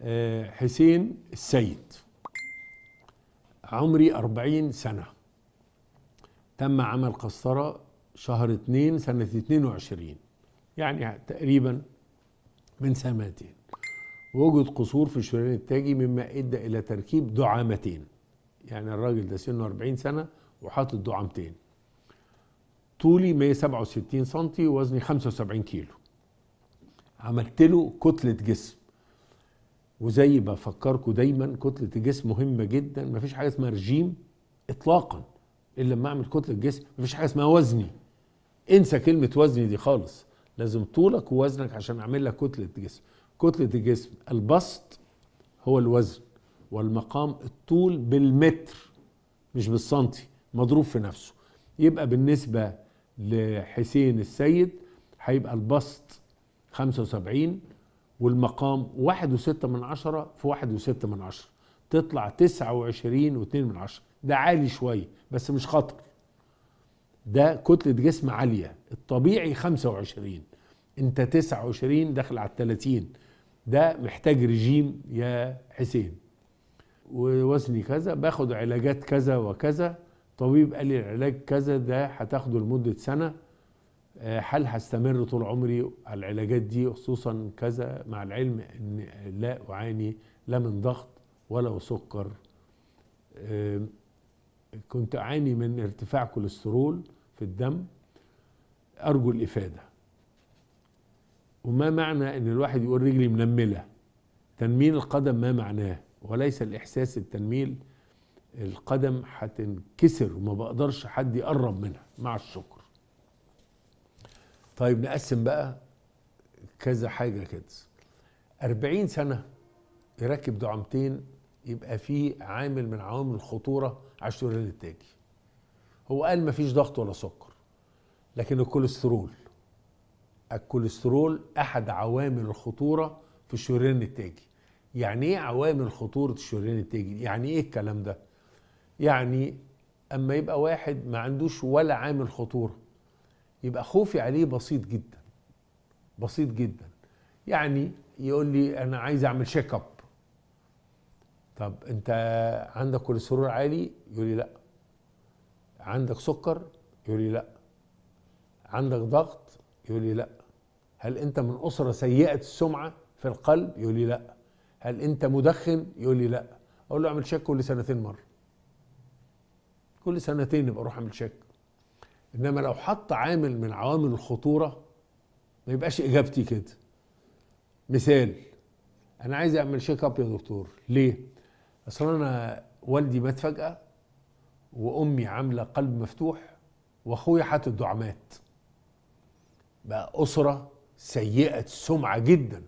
آه، حسين السيد عمري أربعين سنة تم عمل قسطرة شهر اتنين سنة اتنين وعشرين يعني تقريبا من سنتين وجد قصور في الشريان التاجي مما ادى الى تركيب دعامتين يعني الراجل ده سنه 40 سنه وحاطط دعامتين طولي 167 سم وزني 75 كيلو عملت له كتله جسم وزي ما بفكركم دايما كتله الجسم مهمه جدا مفيش حاجه اسمها رجيم اطلاقا الا لما اعمل كتله الجسم مفيش حاجه اسمها وزني انسى كلمه وزني دي خالص لازم طولك ووزنك عشان اعمل لك كتله جسم كتله الجسم البسط هو الوزن والمقام الطول بالمتر مش بالسنتي مضروب في نفسه يبقى بالنسبه لحسين السيد هيبقى البسط 75 والمقام واحد وستة من عشرة في واحد وستة من عشرة تطلع تسعة وعشرين واتنين من عشرة ده عالي شوية بس مش خطر ده كتلة جسم عالية الطبيعي خمسة وعشرين انت تسعة وعشرين داخل على التلاتين ده محتاج رجيم يا حسين ووزني كذا باخد علاجات كذا وكذا طبيب قال لي العلاج كذا ده هتاخده لمدة سنة آه، هل هستمر طول عمري على العلاجات دي خصوصا كذا مع العلم ان لا اعاني لا من ضغط ولا سكر آه، كنت اعاني من ارتفاع كوليسترول في الدم ارجو الافاده وما معنى ان الواحد يقول رجلي منمله تنميل القدم ما معناه وليس الاحساس التنميل القدم هتنكسر وما بقدرش حد يقرب منها مع الشكر طيب نقسم بقى كذا حاجة كده أربعين سنة يركب دعامتين يبقى فيه عامل من عوامل الخطورة على الشريان التاجي هو قال مفيش ضغط ولا سكر لكن الكوليسترول الكوليسترول أحد عوامل الخطورة في الشريان التاجي يعني ايه عوامل خطورة الشريان التاجي يعني ايه الكلام ده يعني اما يبقى واحد ما عندوش ولا عامل خطوره يبقى خوفي عليه بسيط جدا بسيط جدا يعني يقول لي انا عايز اعمل شيك اب طب انت عندك كوليسترول عالي يقول لي لا عندك سكر يقول لي لا عندك ضغط يقول لي لا هل انت من اسره سيئه السمعه في القلب يقول لي لا هل انت مدخن يقول لي لا اقول له اعمل شيك كل سنتين مره كل سنتين يبقى اروح اعمل شيك انما لو حط عامل من عوامل الخطوره ما يبقاش اجابتي كده مثال انا عايز اعمل شيك اب يا دكتور ليه اصل انا والدي مات فجاه وامي عامله قلب مفتوح واخويا حاطط دعامات بقى اسره سيئه السمعه جدا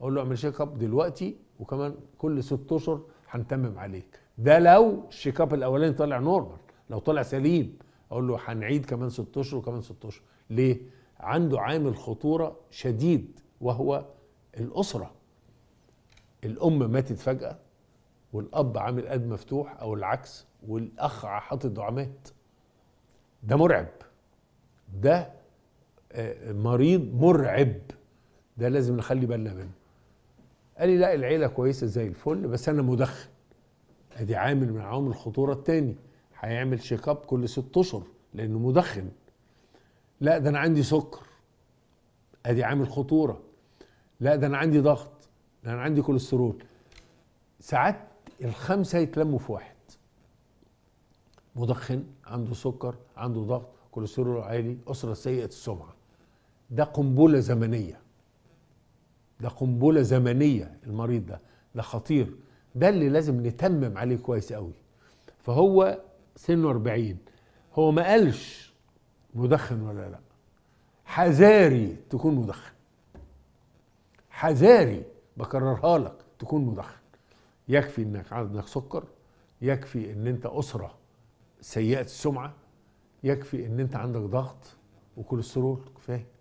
اقول له اعمل شيك اب دلوقتي وكمان كل ست اشهر هنتمم عليك ده لو الشيك اب الاولاني طلع نورمال لو طلع سليم اقول له هنعيد كمان ست اشهر وكمان ست اشهر ليه؟ عنده عامل خطوره شديد وهو الاسره الام ماتت فجاه والاب عامل قلب مفتوح او العكس والاخ حاطط دعامات ده مرعب ده آه، مريض مرعب ده لازم نخلي بالنا منه قال لي لا العيله كويسه زي الفل بس انا مدخن ادي عامل من عوامل الخطوره الثاني هيعمل شيك اب كل ست اشهر لانه مدخن لا ده انا عندي سكر ادي عامل خطوره لا ده انا عندي ضغط ده انا عندي كوليسترول ساعات الخمسه يتلموا في واحد مدخن عنده سكر عنده ضغط كوليسترول عالي اسره سيئه السمعه ده قنبله زمنيه ده قنبله زمنيه المريض ده ده خطير ده اللي لازم نتمم عليه كويس قوي فهو سنه 40 هو ما قالش مدخن ولا لا حذاري تكون مدخن حذاري بكررها لك تكون مدخن يكفي انك عندك سكر يكفي ان انت اسره سيئه السمعه يكفي ان انت عندك ضغط وكوليسترول كفايه